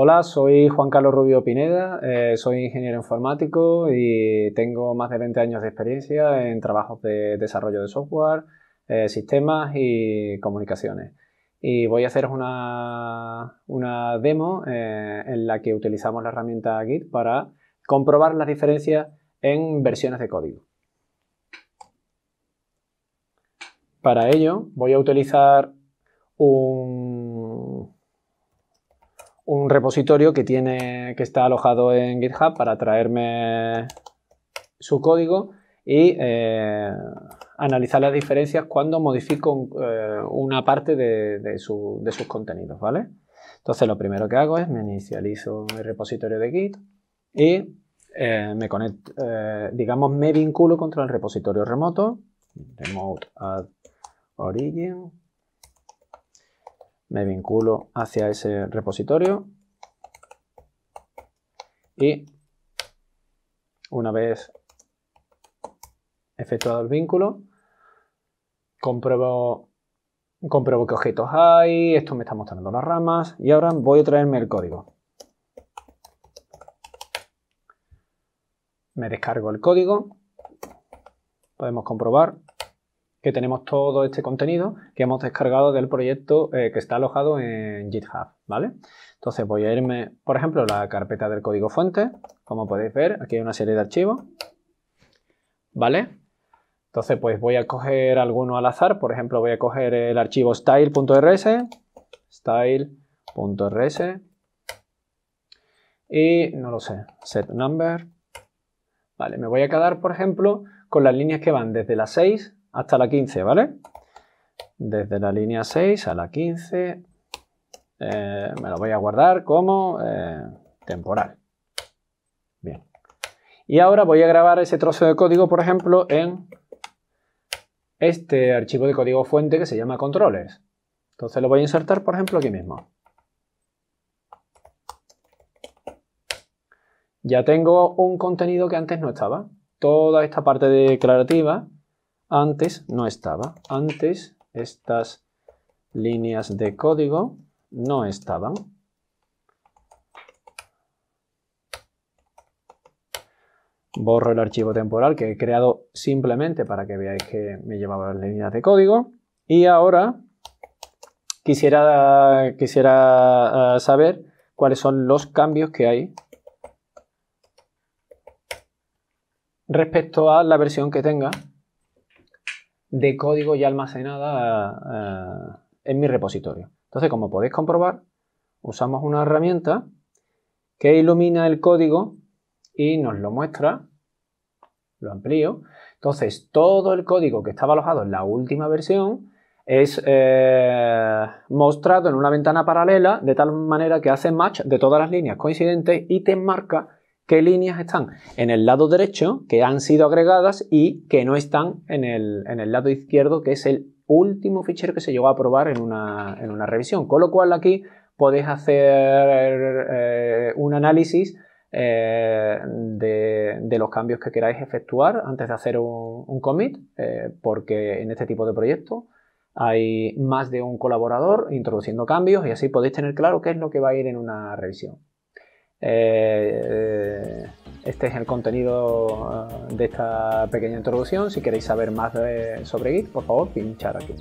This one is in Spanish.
Hola, soy Juan Carlos Rubio Pineda, eh, soy ingeniero informático y tengo más de 20 años de experiencia en trabajos de desarrollo de software, eh, sistemas y comunicaciones. Y voy a hacer una, una demo eh, en la que utilizamos la herramienta Git para comprobar las diferencias en versiones de código. Para ello voy a utilizar un un repositorio que, tiene, que está alojado en GitHub para traerme su código y eh, analizar las diferencias cuando modifico eh, una parte de, sus contenidos, ¿vale? Entonces lo primero que hago es me inicializo el repositorio de Git y eh, me conecto, digamos, me vinculo contra el repositorio remoto, remote add origin, me vinculo hacia ese repositorio y una vez efectuado el vínculo, compruebo, compruebo qué objetos hay, esto me está mostrando las ramas y ahora voy a traerme el código. Me descargo el código, podemos comprobar tenemos todo este contenido que hemos descargado del proyecto eh, que está alojado en GitHub, ¿vale? Entonces voy a irme, por ejemplo, a la carpeta del código fuente. Como podéis ver, aquí hay una serie de archivos, ¿vale? Entonces, pues voy a coger alguno al azar. Por ejemplo, voy a coger el archivo style.rs, style.rs, y no lo sé, set number. Vale, me voy a quedar, por ejemplo, con las líneas que van desde las 6 hasta la 15, ¿vale? Desde la línea 6 a la 15 eh, me lo voy a guardar como eh, temporal. Bien. Y ahora voy a grabar ese trozo de código, por ejemplo, en este archivo de código fuente que se llama controles. Entonces lo voy a insertar, por ejemplo, aquí mismo. Ya tengo un contenido que antes no estaba. Toda esta parte declarativa antes no estaba. Antes estas líneas de código no estaban. Borro el archivo temporal que he creado simplemente para que veáis que me llevaba las líneas de código. Y ahora quisiera, ah, saber cuáles son los cambios que hay respecto a la versión que tenga de código ya almacenada eh, en mi repositorio. Entonces, como podéis comprobar, usamos una herramienta que ilumina el código y nos lo muestra. Lo amplío. Entonces, todo el código que estaba alojado en la última versión es eh, mostrado en una ventana paralela de tal manera que hace match de todas las líneas coincidentes y te marca qué líneas están en el lado derecho, que han sido agregadas y que no están en el, lado izquierdo, que es el último fichero que se llegó a aprobar en una, revisión. Con lo cual aquí podéis hacer eh, un análisis eh, de, los cambios que queráis efectuar antes de hacer un, commit, eh, porque en este tipo de proyectos hay más de un colaborador introduciendo cambios y así podéis tener claro qué es lo que va a ir en una revisión. Eh, eh, este es el contenido eh, de esta pequeña introducción. Si queréis saber más sobre Git, por favor, pinchar aquí.